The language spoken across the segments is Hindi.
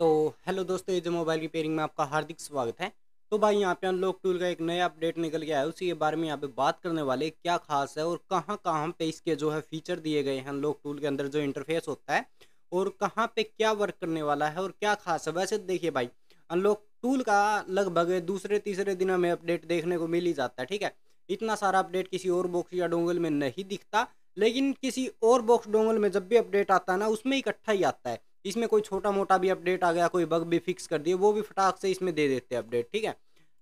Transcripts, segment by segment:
तो हेलो दोस्तों ये जो मोबाइल रिपेयरिंग में आपका हार्दिक स्वागत है तो भाई यहाँ पे अनलॉक टूल का एक नया अपडेट निकल गया है उसी के बारे में यहाँ पे बात करने वाले क्या खास है और कहाँ कहाँ पे इसके जो है फीचर दिए गए हैं अनलॉक टूल के अंदर जो इंटरफेस होता है और कहाँ पे क्या वर्क करने वाला है और क्या खास है वैसे तो देखिए भाई अनलॉक टूल का लगभग दूसरे तीसरे दिन हमें अपडेट देखने को मिल ही जाता है ठीक है इतना सारा अपडेट किसी और बॉक्स या डोंगल में नहीं दिखता लेकिन किसी और बॉक्स डोंगल में जब भी अपडेट आता है ना उसमें इकट्ठा ही आता है इसमें कोई छोटा मोटा भी अपडेट आ गया कोई बग भी फिक्स कर दिए वो भी फटाक से इसमें दे देते हैं अपडेट ठीक है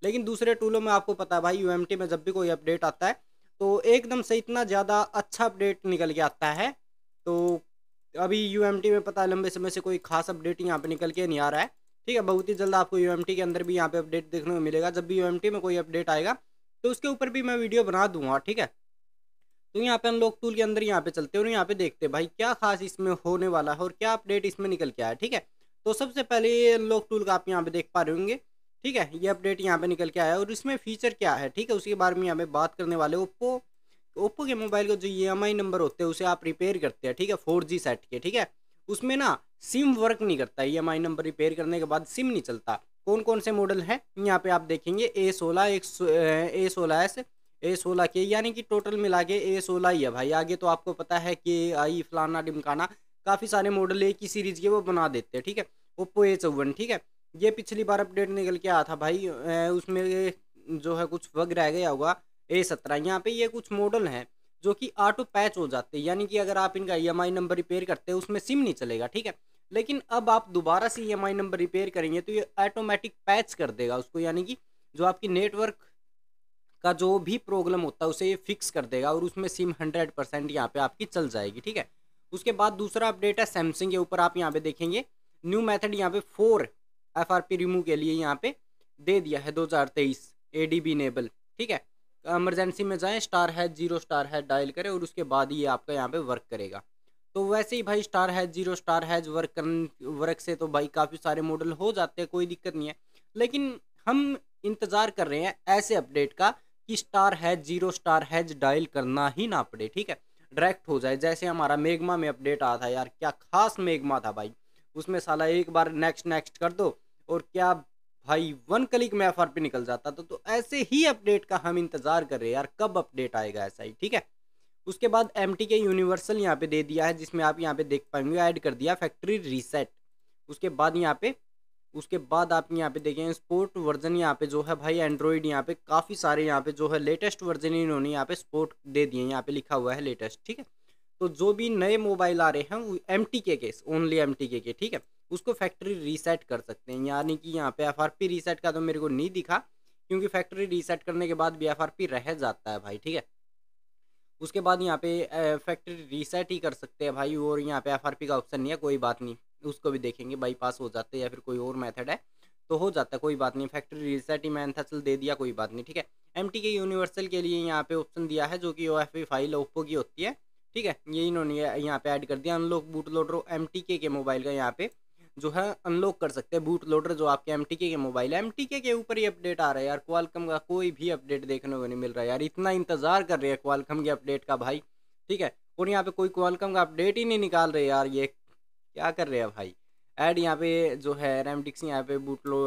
लेकिन दूसरे टूलों में आपको पता है भाई यू में जब भी कोई अपडेट आता है तो एकदम से इतना ज़्यादा अच्छा अपडेट निकल के आता है तो अभी यू में पता है लंबे समय से कोई खास अपडेट यहाँ पर निकल के नहीं आ रहा है ठीक है बहुत ही जल्द आपको यू के अंदर भी यहाँ पर अपडेट देखने को मिलेगा जब भी यू में कोई अपडेट आएगा तो उसके ऊपर भी मैं वीडियो बना दूंगा ठीक है तो यहाँ पे हम लोग टूल के अंदर यहाँ पे चलते हैं और यहाँ पे देखते हैं भाई क्या खास इसमें होने वाला है और क्या अपडेट इसमें निकल के आया ठीक है तो सबसे पहले ये अनलॉक टूल का आप यहाँ पे देख पा रहे होंगे ठीक है ये अपडेट यहाँ पे निकल के आया और इसमें फीचर क्या है ठीक है उसके बारे में यहाँ पे बात करने वाले ओप्पो ओप्पो के मोबाइल का जो ई e नंबर होते हैं उसे आप रिपेयर करते हैं ठीक है फोर सेट के ठीक है उसमें ना सिम वर्क नहीं करता ई नंबर रिपेयर करने के बाद सिम नहीं चलता कौन कौन से मॉडल हैं यहाँ पे आप देखेंगे ए सोलह एक ए सोलह एस ए सोलह के यानी कि टोटल मिला के ए सोलह ही है भाई आगे तो आपको पता है कि आई फलाना डिमकाना काफ़ी सारे मॉडल एक ही सीरीज़ के वो बना देते हैं ठीक है ओप्पो ए चौवन ठीक है ये पिछली बार अपडेट निकल के आया था भाई उसमें जो है कुछ वग रह गया होगा ए सत्रह यहाँ पे ये कुछ मॉडल हैं जो कि ऑटो पैच हो जाते हैं यानी कि अगर आप इनका ई नंबर रिपेयर करते हैं उसमें सिम नहीं चलेगा ठीक है लेकिन अब आप दोबारा से ई नंबर रिपेयर करेंगे तो ये ऑटोमेटिक पैच कर देगा उसको यानी कि जो आपकी नेटवर्क का जो भी प्रॉब्लम होता है उसे ये फिक्स कर देगा और उसमें सिम हंड्रेड परसेंट यहाँ पर आपकी चल जाएगी ठीक है उसके बाद दूसरा अपडेट है सैमसंग के ऊपर आप यहाँ पे देखेंगे न्यू मैथड यहाँ पे for F R P remove के लिए यहाँ पे दे दिया है दो हज़ार तेईस ए डी बी इनेबल ठीक है इमरजेंसी में जाएँ स्टार है जीरो स्टार है डायल करें और उसके बाद ये आपका यहाँ पर वर्क करेगा तो वैसे ही भाई star hash zero star hash work कर वर्क से तो भाई काफ़ी सारे मॉडल हो जाते हैं कोई दिक्कत नहीं है लेकिन हम इंतज़ार कर रहे हैं ऐसे अपडेट का कि star hash zero star hash dial करना ही ना पड़े ठीक है डायरेक्ट हो जाए जैसे हमारा मेघमा में अपडेट आया था यार क्या खास मेघमा था भाई उसमें साला एक बार नेक्स्ट नेक्स्ट कर दो और क्या भाई वन क्लिक में एफ पे निकल जाता था तो ऐसे ही अपडेट का हम इंतज़ार कर रहे हैं यार कब अपडेट आएगा ऐसा ही ठीक है उसके बाद एम के यूनिवर्सल यहाँ पे दे दिया है जिसमें आप यहाँ पे देख पाएंगे ऐड कर दिया फैक्ट्री रीसेट उसके बाद यहाँ पे उसके बाद आप यहाँ पे देखें स्पोर्ट वर्जन यहाँ पे जो है भाई एंड्रॉयड यहाँ पे काफ़ी सारे यहाँ पे जो है लेटेस्ट वर्जन इन्होंने यहाँ पे स्पोर्ट दे दिए यहाँ पे लिखा हुआ है लेटेस्ट ठीक है तो जो भी नए मोबाइल आ रहे हैं वो M T K only M T K ठीक है उसको फैक्ट्री रीसेट कर सकते हैं यानी कि यहाँ पे एफ आर पी रीसेट का तो मेरे को नहीं दिखा क्योंकि फैक्ट्री रीसेट करने के बाद भी एफ आर पी रह जाता है भाई ठीक है उसके बाद यहाँ पे फैक्ट्री रीसेट ही कर सकते हैं भाई और यहाँ पे एफ का ऑप्शन नहीं है कोई बात नहीं उसको भी देखेंगे बाईपास हो जाते हैं या फिर कोई और मेथड है तो हो जाता है कोई बात नहीं फैक्ट्री रीसेट ही मैंथसल दे दिया कोई बात नहीं ठीक है एम के यूनिवर्सल के लिए यहाँ पे ऑप्शन दिया है जो कि ओ फाइल ओप्पो की होती है ठीक है ये इन्होंने यहाँ पे ऐड कर दिया अनलॉक बूट लोडर एम के मोबाइल का यहाँ पे जो है अनलॉक कर सकते हैं बूट लोडर जो आपके एम के मोबाइल है एम के ऊपर ही अपडेट आ रहा है यार क्वालकम का कोई भी अपडेट देखने को नहीं मिल रहा है यार इतना इंतजार कर रहे हैं क्वालकम के अपडेट का भाई ठीक है और यहाँ पे कोई क्वालकम का अपडेट ही नहीं निकाल रहे यार ये क्या कर रहे हैं भाई ऐड यहाँ पे जो है रेमडिक्स यहाँ पे लो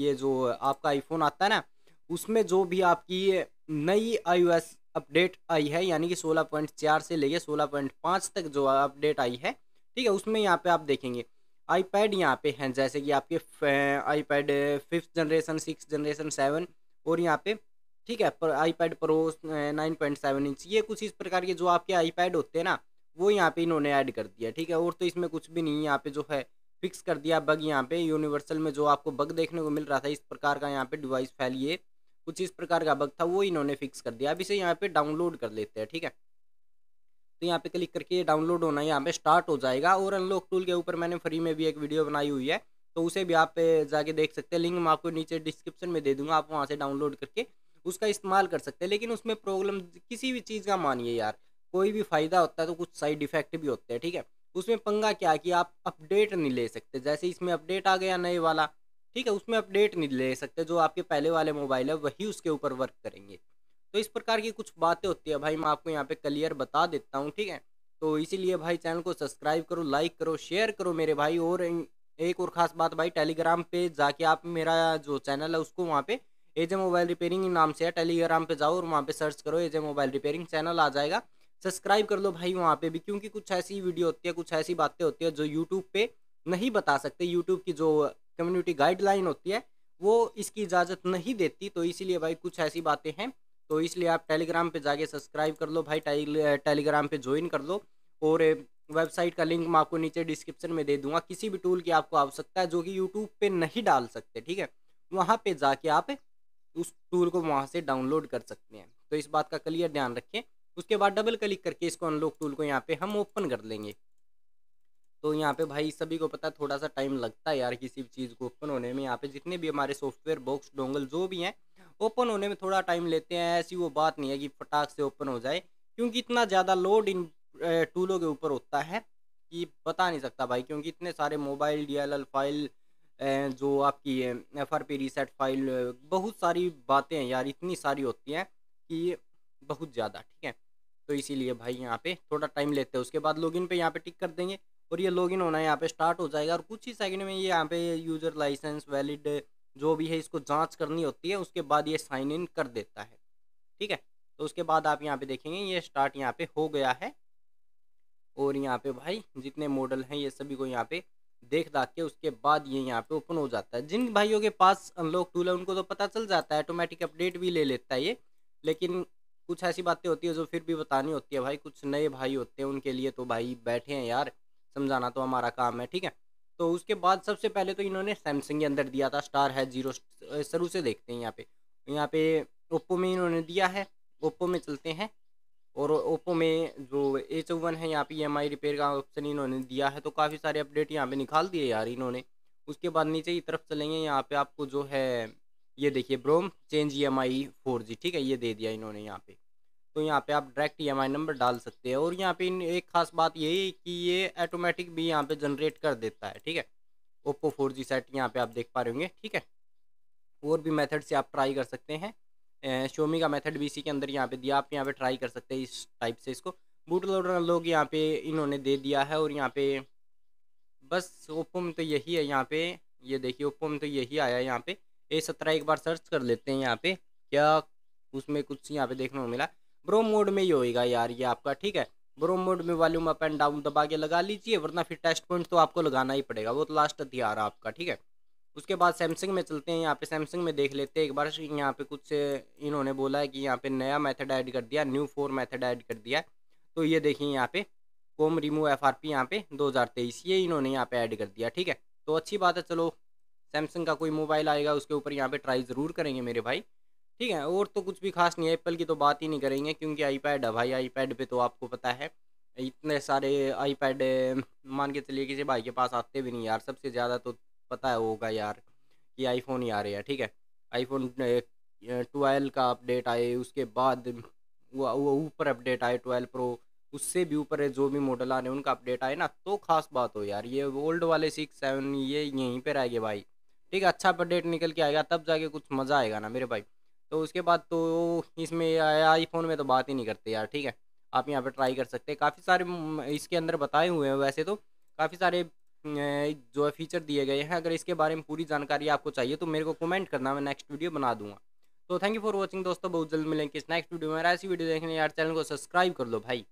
ये जो आपका आईफोन आता है ना उसमें जो भी आपकी नई आईओएस अपडेट आई है यानी कि 16.4 से लेके 16.5 तक जो अपडेट आई है ठीक है उसमें यहाँ पे आप देखेंगे आईपैड यहाँ पे हैं जैसे कि आपके iPad fifth generation six generation seven और यहाँ पे ठीक है पर iPad pro nine point seven inch ये कुछ इस प्रकार के जो आपके आईपैड होते हैं ना वो यहाँ पे इन्होंने ऐड कर दिया ठीक है और तो इसमें कुछ भी नहीं है यहाँ पे जो है फिक्स कर दिया बग यहाँ पे यूनिवर्सल में जो आपको बग देखने को मिल रहा था इस प्रकार का यहाँ पे डिवाइस फाइल ये कुछ इस प्रकार का बग था वो इन्होंने फिक्स कर दिया अब इसे यहाँ पे डाउनलोड कर लेते हैं ठीक है तो यहाँ पे क्लिक करके डाउनलोड होना यहाँ पे स्टार्ट हो जाएगा और अनलॉक टूल के ऊपर मैंने फ्री में भी एक वीडियो बनाई हुई है तो उसे भी आप जाके देख सकते हैं लिंक मैं आपको नीचे डिस्क्रिप्शन में दे दूंगा आप वहाँ से डाउनलोड करके उसका इस्तेमाल कर सकते हैं लेकिन उसमें प्रॉब्लम किसी भी चीज़ का मानिए यार कोई भी फ़ायदा होता है तो कुछ साइड इफ़ेक्ट भी होते हैं ठीक है उसमें पंगा क्या कि आप अपडेट नहीं ले सकते जैसे इसमें अपडेट आ गया नए वाला ठीक है उसमें अपडेट नहीं ले सकते जो आपके पहले वाले मोबाइल है वही उसके ऊपर वर्क करेंगे तो इस प्रकार की कुछ बातें होती है भाई मैं आपको यहाँ पे क्लियर बता देता हूँ ठीक है तो इसीलिए भाई चैनल को सब्सक्राइब करो लाइक करो शेयर करो मेरे भाई और एक और ख़ास बात भाई टेलीग्राम पे जाके आप मेरा जो चैनल है उसको वहाँ पे एजे मोबाइल रिपेयरिंग नाम से है टेलीग्राम पे जाओ और वहाँ पे सर्च करो एजे मोबाइल रिपेयरिंग चैनल आ जाएगा सब्सक्राइब कर लो भाई वहाँ पे भी क्योंकि कुछ ऐसी वीडियो होती है कुछ ऐसी बातें होती है जो यूट्यूब पे नहीं बता सकते यूट्यूब की जो कम्युनिटी गाइडलाइन होती है वो इसकी इजाज़त नहीं देती तो इसीलिए भाई कुछ ऐसी बातें हैं तो इसलिए आप टेलीग्राम पर जाके सब्सक्राइब कर लो भाई टेलीग्राम पर ज्वाइन कर लो और वेबसाइट का लिंक मैं आपको नीचे डिस्क्रिप्शन में दे दूंगा किसी भी टूल की आपको आवश्यकता है जो कि यूट्यूब पे नहीं डाल सकते ठीक है वहाँ पे जाके आप उस टूल को वहाँ से डाउनलोड कर सकते हैं तो इस बात का क्लियर ध्यान रखें उसके बाद डबल क्लिक करके इसको अनलॉक टूल को यहाँ पे हम ओपन कर देंगे तो यहाँ पे भाई सभी को पता है थोड़ा सा टाइम लगता है यार किसी भी चीज़ को ओपन होने में यहाँ पे जितने भी हमारे सॉफ्टवेयर बॉक्स डोंगल जो भी हैं ओपन होने में थोड़ा टाइम लेते हैं ऐसी वो बात नहीं है कि फटाक से ओपन हो जाए क्योंकि इतना ज़्यादा लोड इन टूलों के ऊपर होता है कि बता नहीं सकता भाई क्योंकि इतने सारे मोबाइल डी फाइल जो आपकी एफ आर पी फाइल बहुत सारी बातें हैं यार इतनी सारी होती हैं कि बहुत ज़्यादा ठीक है तो इसीलिए भाई यहाँ पे थोड़ा टाइम लेते हैं उसके बाद लॉगिन पे यहाँ पे टिक कर देंगे और ये लॉगिन होना यहाँ पे स्टार्ट हो जाएगा और कुछ ही सेकंड में ये यहाँ पे यूज़र लाइसेंस वैलिड जो भी है इसको जांच करनी होती है उसके बाद ये साइन इन कर देता है ठीक है तो उसके बाद आप यहाँ पे देखेंगे ये स्टार्ट यहाँ पर हो गया है और यहाँ पे भाई जितने मॉडल हैं ये सभी को यहाँ पे देख दाख के उसके बाद ये यहाँ पे ओपन हो जाता है जिन भाइयों के पास अनलॉक टूल है उनको तो पता चल जाता है ऑटोमेटिक अपडेट भी ले लेता है ये लेकिन कुछ ऐसी बातें होती है जो फिर भी बतानी होती है भाई कुछ नए भाई होते हैं उनके लिए तो भाई बैठे हैं यार समझाना तो हमारा काम है ठीक है तो उसके बाद सबसे पहले तो इन्होंने सैमसंग के अंदर दिया था स्टार है जीरो शुरू से देखते हैं यहाँ पे यहाँ पे ओप्पो में इन्होंने दिया है ओप्पो में चलते हैं और ओप्पो में जो ए चौवन है यहाँ पे ई एम आई रिपेयर का ऑप्शन इन्होंने दिया है तो काफ़ी सारे अपडेट यहाँ पे निकाल दिए यार इन्होंने उसके बाद नीचे की तरफ चलेंगे यहाँ पे आपको जो है ये देखिए brom change E M I four G ठीक है ये दे दिया इन्होंने यहाँ पे तो यहाँ पे आप direct E M I number डाल सकते हैं और यहाँ पे एक ख़ास बात यही कि ये ऑटोमेटिक भी यहाँ पे जनरेट कर देता है ठीक है ओप्पो फोर जी सेट यहाँ पे आप देख पा रहे होंगे ठीक है और भी मेथड से आप ट्राई कर सकते हैं शोमी का मेथड भी इसी के अंदर यहाँ पे दिया आप यहाँ पे ट्राई कर सकते हैं इस टाइप से इसको बूट लोडर लोग यहाँ पे इन्होंने दे दिया है और यहाँ पे बस ओप्पो में तो यही है यहाँ पे ये देखिए ओप्पो में तो यही आया है यहाँ पे ए सत्रह एक बार सर्च कर लेते हैं यहाँ पे क्या उसमें कुछ यहाँ पे देखने को मिला ब्रो मोड में ही होएगा यार ये आपका ठीक है ब्रो मोड में वॉल्यूम अप एंड डाउन दबा के लगा लीजिए वरना फिर टेस्ट पॉइंट तो आपको लगाना ही पड़ेगा वो तो लास्ट हथियार आपका ठीक है उसके बाद सैमसंग में चलते हैं यहाँ पे सैमसंग में देख लेते हैं एक बार यहाँ पे कुछ इन्होंने बोला है कि यहाँ पे नया मेथड ऐड कर दिया न्यू फोर मेथड ऐड कर दिया तो ये देखिए यहाँ पे कोम रिमूव एफ आर पी यहाँ पे 2023 ये इन्होंने यहाँ पे ऐड कर दिया ठीक है तो अच्छी बात है चलो सैमसंग का कोई मोबाइल आएगा उसके ऊपर यहाँ पे ट्राई ज़रूर करेंगे मेरे भाई ठीक है और तो कुछ भी खास नहीं है एप्पल की तो बात ही नहीं करेंगे क्योंकि आईपैड है भाई आईपैड पे तो आपको पता है इतने सारे आईपैड मान के चलिए किसी भाई के पास आते भी नहीं यार सबसे ज़्यादा तो पता है होगा यार कि आईफोन ही आ रहे हैं ठीक है आईफोन ट्वेल्व का अपडेट आए उसके बाद वो ऊपर अपडेट आए ट्वेल्व प्रो उससे भी ऊपर है जो भी मॉडल आने उनका अपडेट आए ना तो खास बात हो यार ये ओल्ड वाले सिक्स सेवन ये यहीं पे रह गए भाई ठीक है अच्छा अपडेट निकल के आएगा तब जाके कुछ मज़ा आएगा ना मेरे भाई तो उसके बाद तो इसमें आईफोन में तो बात ही नहीं करते यार ठीक है आप यहाँ पर ट्राई कर सकते हैं काफ़ी सारे इसके अंदर बताए हुए हैं वैसे तो काफ़ी सारे जो है फीचर दिए गए हैं अगर इसके बारे में पूरी जानकारी आपको चाहिए तो मेरे को कमेंट करना मैं नेक्स्ट वीडियो बना दूंगा तो थैंक यू फॉर वॉचिंग दोस्तों बहुत जल्द मिलेंगे इस नेक्स्ट वीडियो में ऐसी वीडियो देखने यार चैनल को सब्सक्राइब कर लो भाई